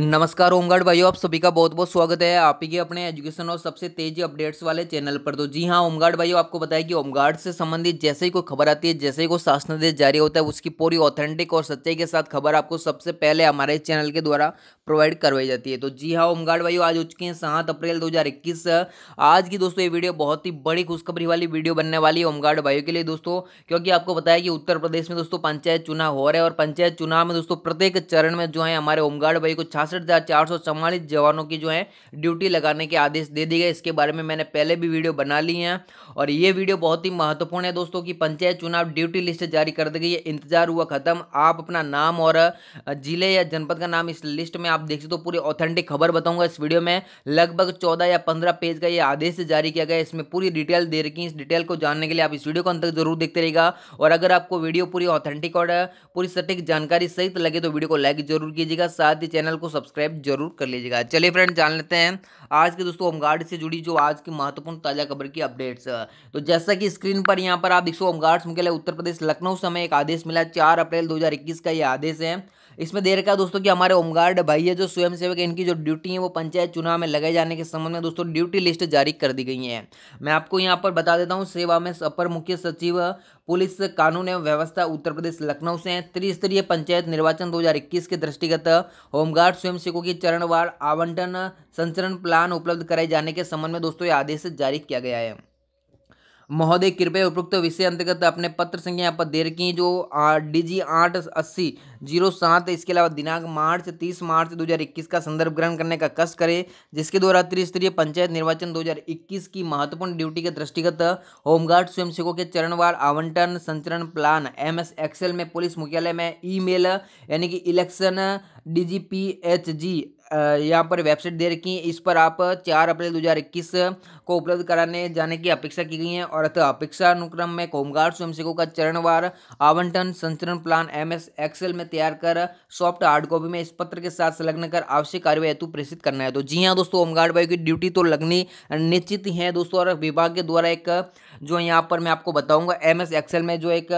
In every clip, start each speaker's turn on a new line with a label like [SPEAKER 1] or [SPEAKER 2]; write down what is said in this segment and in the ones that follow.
[SPEAKER 1] नमस्कार ओमगढ़ भाइयों आप सभी का बहुत बहुत स्वागत है आप ही के अपने एजुकेशन और सबसे तेजी अपडेट्स वाले चैनल पर तो जी हाँ ओमगार्ड भाइयों आपको बताया कि होमगार्ड से संबंधित जैसे ही कोई खबर आती है जैसे ही कोई शासनादेश जारी होता है उसकी पूरी ऑथेंटिक और सच्चाई के साथ खबर आपको सबसे पहले हमारे चैनल के द्वारा प्रोवाइड करवाई जाती है तो जी हाँ होमगार्ड भाइयों आज हो चुके हैं सात अप्रैल दो आज की दोस्तों ये वीडियो बहुत ही बड़ी खुशखबरी वाली वीडियो बनने वाली है ओमगार्ड भाइयों के लिए दोस्तों क्योंकि आपको बताया कि उत्तर प्रदेश में दोस्तों पंचायत चुनाव हो रहे हैं और पंचायत चुनाव में दोस्तों प्रत्येक चरण में जो है हमारे होमगार्ड भाई को छियासठ हज़ार चार सौ चवालीस जवानों की जो है ड्यूटी लगाने के आदेश दे दिए गए इसके बारे में मैंने पहले भी वीडियो बना ली है और ये वीडियो बहुत ही महत्वपूर्ण है दोस्तों कि पंचायत चुनाव ड्यूटी लिस्ट जारी कर दी गई है इंतजार हुआ खत्म आप अपना नाम और जिले या जनपद का नाम इस लिस्ट में आप देख सकते हो पूरी ऑथेंटिक खबर बताऊंगा इस वीडियो में लगभग चौदह या पंद्रह पेज का यह आदेश जारी किया गया इसमें पूरी डिटेल दे रखी है इस डिटेल को जानने के लिए आप इस वीडियो को अंत तक जरूर देखते रहेगा और अगर आपको वीडियो पूरी ऑथेंटिक और पूरी सटीक जानकारी सहित लगे तो वीडियो को लाइक जरूर कीजिएगा साथ ही चैनल को सब्सक्राइब जरूर कर लीजिएगा चलिए फ्रेंड जान लेते हैं आज के दोस्तों होमगार्ड से जुड़ी जो आज की महत्वपूर्ण ताज़ा खबर की अपडेट्स तो जैसा कि स्क्रीन पर यहाँ पर आप देखो होमगार्ड्स मुख्यालय उत्तर प्रदेश लखनऊ समय एक आदेश मिला चार अप्रैल दो का ये आदेश है इसमें दे रखा दोस्तों कि हमारे होमगार्ड भाई है जो स्वयं सेवक इनकी जो ड्यूटी है वो पंचायत चुनाव में लगाए जाने के संबंध में दोस्तों ड्यूटी लिस्ट जारी कर दी गई है मैं आपको यहाँ पर बता देता हूँ सेवा में अपर मुख्य सचिव पुलिस कानून एवं व्यवस्था उत्तर प्रदेश लखनऊ से हैं त्रिस्तरीय पंचायत निर्वाचन 2021 के दृष्टिगत होमगार्ड स्वयंसेवकों की चरणवार आवंटन संचरण प्लान उपलब्ध कराए जाने के संबंध में दोस्तों ये आदेश जारी किया गया है महोदय कृपया उपयुक्त विषय अंतर्गत अपने पत्र संख्या यहाँ पर दे रखी जो डी जी आठ अस्सी जीरो सात इसके अलावा दिनांक मार्च तीस मार्च दो हज़ार इक्कीस का संदर्भ ग्रहण करने का कष्ट करें जिसके द्वारा त्रिस्तरीय पंचायत निर्वाचन दो हज़ार इक्कीस की महत्वपूर्ण ड्यूटी के दृष्टिगत होमगार्ड स्वयंसेवकों के चरणवार आवंटन संचरण प्लान एम एस एक्सेल में पुलिस मुख्यालय में ई मेल यानी कि election D G P H G यहाँ पर वेबसाइट दे रखी है इस पर आप चार अप्रैल इक्कीस को उपलब्ध कराने जाने की अपेक्षा की गई है और अतः अनुक्रम में होमगार्ड स्वयंसेवकों का चरणवार आवंटन संचरण प्लान एम एस एक्सेल में तैयार कर सॉफ्ट हार्ड कॉपी में इस पत्र के साथ संलग्न कर आवश्यक कार्यवाही हेतु प्रेषित करना है तो जी हाँ दोस्तों होमगार्ड भाई की ड्यूटी तो लगनी निश्चित है दोस्तों और विभाग के द्वारा एक जो यहाँ पर मैं आपको बताऊँगा एम एक्सेल में जो एक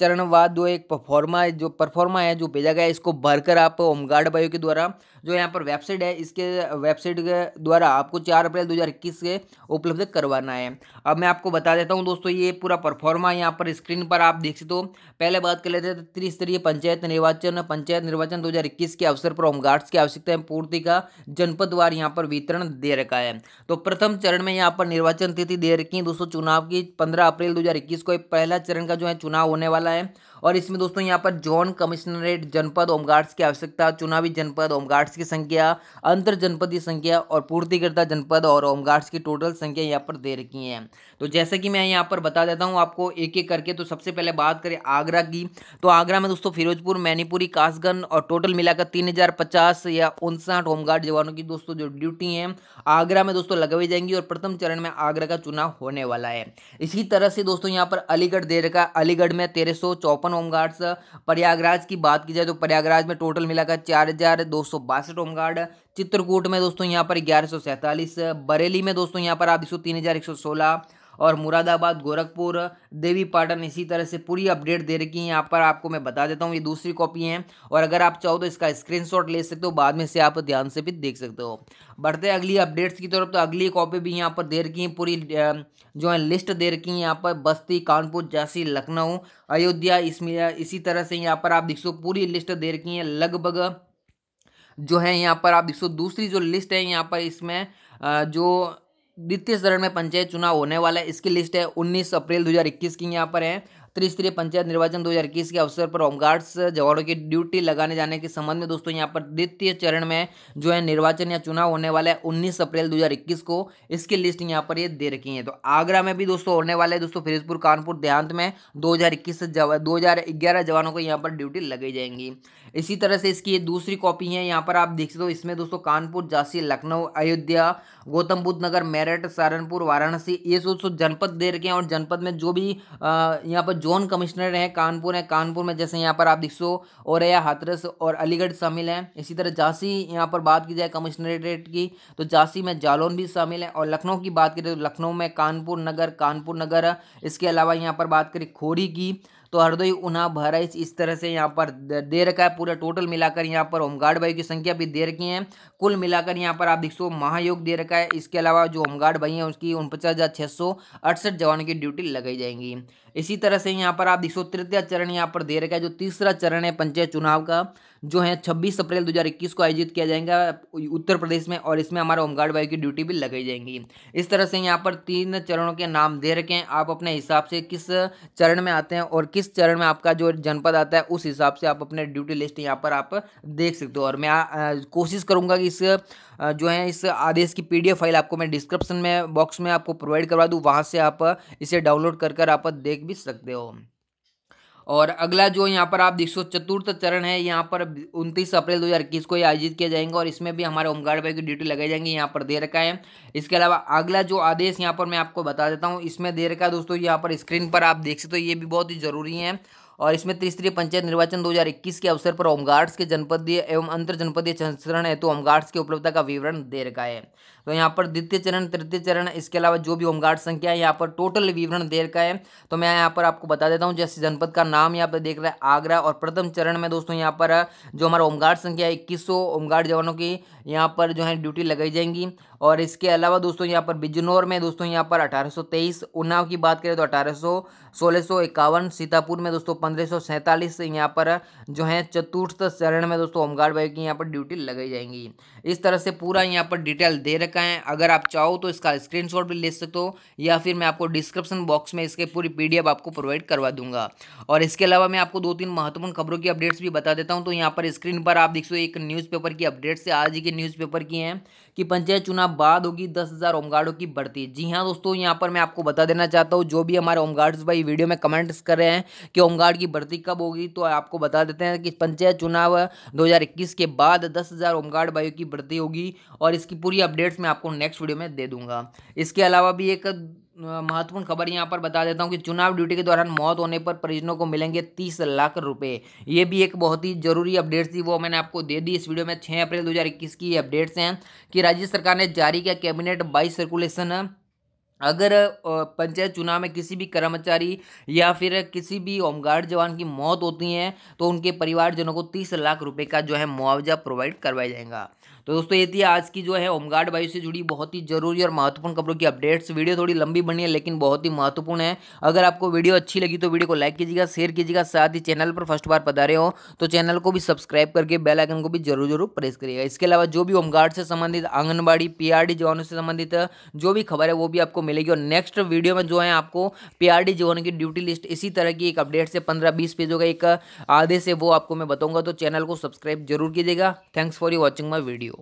[SPEAKER 1] चरणवाद जो एक परफॉर्मा जो परफॉर्मा है जो भेजा गया है इसको भरकर आप होमगार्ड बायो के द्वारा जो यहाँ पर वेबसाइट है इसके वेबसाइट के द्वारा आपको चार अप्रैल 2021 के उपलब्ध करवाना है अब मैं आपको बता देता हूँ दोस्तों ये पूरा परफॉर्मा यहाँ पर स्क्रीन पर आप देख सकते हो पहले बात कर लेते हैं तो त्रिस्तरीय पंचायत निर्वाचन पंचायत निर्वाचन दो के अवसर पर होमगार्ड्स की आवश्यकता पूर्ति का जनपद वार यहाँ पर वितरण दे रखा है तो प्रथम चरण में यहाँ पर निर्वाचन तिथि दे रखी है दोस्तों चुनाव की पंद्रह अप्रैल दो को पहला चरण का जो है चुनाव होने वाला वाला है और इसमें दोस्तों यहाँ पर जोन कमिश्नरेट जनपद ओमगार्ड्स की आवश्यकता चुनावी जनपद ओमगार्ड्स की संख्या अंतर जनपदीय संख्या और पूर्तिकर्ता जनपद और ओमगार्ड्स की टोटल संख्या यहाँ पर दे रखी है तो जैसे कि मैं यहाँ पर बता देता हूँ आपको एक एक करके तो सबसे पहले बात करें आगरा की तो आगरा में दोस्तों फिरोजपुर मैनीपुरी कासगंज और टोटल मिलाकर तीन या उनसठ होमगार्ड जवानों की दोस्तों जो ड्यूटी है आगरा में दोस्तों लगवाई जाएंगी और प्रथम चरण में आगरा का चुनाव होने वाला है इसी तरह से दोस्तों यहाँ पर अलीगढ़ दे रखा अलीगढ़ में तेरह सौ चौपन गार्ड्स प्रयागराज की बात की जाए तो प्रयागराज में टोटल मिलाकर चार हज़ार दो सौ बासठ गार्ड चित्रकूट में दोस्तों यहाँ पर ग्यारह सौ बरेली में दोस्तों यहाँ पर आप दिखो तीन हज़ार एक सौ सोलह और मुरादाबाद गोरखपुर देवी पाटन इसी तरह से पूरी अपडेट दे रखी है यहाँ पर आपको मैं बता देता हूँ ये दूसरी कॉपी है और अगर आप चाहो तो इसका स्क्रीनशॉट ले सकते हो बाद में से आप ध्यान से भी देख सकते हो बढ़ते अगली अपडेट्स की तरफ तो अगली कॉपी भी यहाँ पर दे रखी है पूरी जो है लिस्ट दे रखी है यहाँ पर बस्ती कानपुर झांसी लखनऊ अयोध्या इसमें इसी तरह से यहाँ पर आप देख सो पूरी लिस्ट दे रखी है लगभग जो है यहाँ पर आप देख सो दूसरी जो लिस्ट है यहाँ पर इसमें जो द्वितीय चरण में पंचायत चुनाव होने वाला है इसकी लिस्ट है 19 अप्रैल 2021 की यहाँ पर है त्रिस्तरीय पंचायत निर्वाचन 2021 के अवसर पर होमगार्ड्स जवानों की ड्यूटी लगाने जाने के संबंध में दोस्तों यहाँ पर द्वितीय चरण में जो है निर्वाचन या चुनाव होने वाला है उन्नीस अप्रैल दो को इसकी लिस्ट यहाँ पर ये दे रखी है तो आगरा में भी दोस्तों होने वाले दोस्तों फिरोजपुर कानपुर देहांत में दो से दो जवानों को यहाँ पर ड्यूटी लगाई जाएंगी इसी तरह से इसकी दूसरी कॉपी है यहाँ पर आप देख सकते हो इसमें दोस्तों कानपुर झांसी लखनऊ अयोध्या गौतम बुद्ध नगर मेरठ सहारनपुर वाराणसी ये सो जनपद दे रखे हैं और जनपद में जो भी यहाँ पर जोन कमिश्नर हैं कानपुर हैं कानपुर में जैसे यहाँ पर आप दिखो और हाथरस और अलीगढ़ शामिल हैं इसी तरह झांसी यहाँ पर बात की जाए कमिश्नरेट की तो झांसी में जालौन भी शामिल है और लखनऊ की बात करें तो लखनऊ में कानपुर नगर कानपुर नगर इसके अलावा यहाँ पर बात करें खोरी की तो हरदोई ऊना बहराइच इस तरह से यहाँ पर दे रखा है पूरा टोटल मिलाकर यहाँ पर होमगार्ड भाई की संख्या भी दे रखी है कुल मिलाकर यहाँ पर आप देख सो महायोग दे रखा है इसके अलावा जो होमगार्ड भाई हैं उसकी उनपचास हज़ार छः सौ अड़सठ जवानों की ड्यूटी लगाई जाएंगी इसी तरह से यहाँ पर आप देखो तृतीय चरण यहाँ पर दे रखा है जो तीसरा चरण है पंचायत चुनाव का जो है 26 अप्रैल 2021 को आयोजित किया जाएगा उत्तर प्रदेश में और इसमें हमारे होमगार्ड बाई की ड्यूटी भी लगाई जाएंगी इस तरह से यहाँ पर तीन चरणों के नाम दे रखे हैं आप अपने हिसाब से किस चरण में आते हैं और किस चरण में आपका जो जनपद आता है उस हिसाब से आप अपने ड्यूटी लिस्ट यहाँ पर आप देख सकते हो और मैं कोशिश करूँगा कि इस जो है इस आदेश की पीडीएफ फाइल आपको मैं डिस्क्रिप्शन में बॉक्स में आपको प्रोवाइड करवा दूँ वहाँ से आप इसे डाउनलोड कर कर आप देख देख भी सकते हो और अगला जो यहाँ पर आप देख सो चतुर्थ चरण है यहाँ पर उनतीस अप्रैल 2021 को ये आयोजित किया जाएंगे और इसमें भी हमारे होमगार्ड भाई की ड्यूटी लगाई जाएंगी यहाँ पर दे रखा है इसके अलावा अगला जो आदेश यहाँ पर मैं आपको बता देता हूँ इसमें दे रखा है दोस्तों यहाँ पर स्क्रीन पर आप देख सकते हो ये भी बहुत ही जरूरी है और इसमें त्रिस्तरीय पंचायत निर्वाचन 2021 के अवसर पर होमगार्ड्स के जनपदीय एवं अंतर जनपदीय संस्करण हेतु होमगार्ड्स की उपलब्धता का विवरण दे रखा है तो यहाँ पर द्वितीय चरण तृतीय चरण इसके अलावा जो भी होमगार्ड संख्या है यहाँ पर टोटल विवरण दे रखा है तो मैं यहाँ पर आपको बता देता हूँ जैसे जनपद का नाम यहाँ पर देख रहा है आगरा और प्रथम चरण में दोस्तों यहाँ पर जो हमारा होमगार्ड संख्या है इक्कीस होमगार्ड जवानों की यहाँ पर जो है ड्यूटी लगाई जाएंगी और इसके अलावा दोस्तों यहाँ पर बिजनौर में दोस्तों यहाँ पर अठारह उन्नाव की बात करें तो अठारह सौ सीतापुर में दोस्तों पंद्रह से यहाँ पर जो है चतुर्थ चरण में दोस्तों होमगार्ड वायु की यहाँ पर ड्यूटी लगाई जाएंगी इस तरह से पूरा यहाँ पर डिटेल दे रखा है अगर आप चाहो तो इसका स्क्रीनशॉट भी ले सकते हो या फिर मैं आपको डिस्क्रिप्शन बॉक्स में इसके पूरी पी आपको प्रोवाइड करवा दूंगा और इसके अलावा मैं आपको दो तीन महत्वपूर्ण खबरों की अपडेट्स भी बता देता हूँ तो यहाँ पर स्क्रीन पर आप देख सो एक न्यूज़पेपर की अपडेट्स से आज की न्यूज़पेपर की हैं कि पंचायत चुनाव बाद होगी दस हज़ार होमगार्डों की बढ़ती जी हाँ दोस्तों यहाँ पर मैं आपको बता देना चाहता हूँ जो भी हमारे होमगार्ड्स भाई वीडियो में कमेंट्स कर रहे हैं कि होमगार्ड की भर्ती कब होगी तो आपको बता देते हैं कि पंचायत चुनाव 2021 के बाद 10,000 हज़ार होमगार्ड भाइयों की भर्ती होगी और इसकी पूरी अपडेट्स मैं आपको नेक्स्ट वीडियो में दे दूंगा इसके अलावा भी एक महत्वपूर्ण खबर यहाँ पर बता देता हूँ कि चुनाव ड्यूटी के दौरान मौत होने पर परिजनों को मिलेंगे तीस लाख रुपए ये भी एक बहुत ही जरूरी अपडेट थी वो मैंने आपको दे दी इस वीडियो में छः अप्रैल 2021 की अपडेट्स हैं कि राज्य सरकार ने जारी किया कैबिनेट बाई सर्कुलेशन अगर पंचायत चुनाव में किसी भी कर्मचारी या फिर किसी भी होमगार्ड जवान की मौत होती है तो उनके परिवारजनों को तीस लाख रुपए का जो है मुआवजा प्रोवाइड करवाया जाएगा तो दोस्तों ये थी आज की जो है होमगार्ड वायु से जुड़ी बहुत ही जरूरी और महत्वपूर्ण खबरों की अपडेट्स वीडियो थोड़ी लंबी बनी है लेकिन बहुत ही महत्वपूर्ण है अगर आपको वीडियो अच्छी लगी तो वीडियो को लाइक कीजिएगा शेयर कीजिएगा साथ ही चैनल पर फर्स्ट बार पधारे हो तो चैनल को भी सब्सक्राइब करके बेल आइकन को भी जरूर जरूर प्रेस करिएगा इसके अलावा जो भी होमगार्ड से संबंधित आंगनबाड़ी पीआरडी जवानों से संबंधित जो भी खबर है वो भी आपको मिलेगी और नेक्स्ट वीडियो में जो है आपको पीआरडी जवानों की ड्यूटी लिस्ट इसी तरह की एक अपडेट से पंद्रह बीस पेजों का एक आदेश है वो आपको मैं बताऊंगा तो चैनल को सब्सक्राइब जरूर कीजिएगा thanks for you watching my video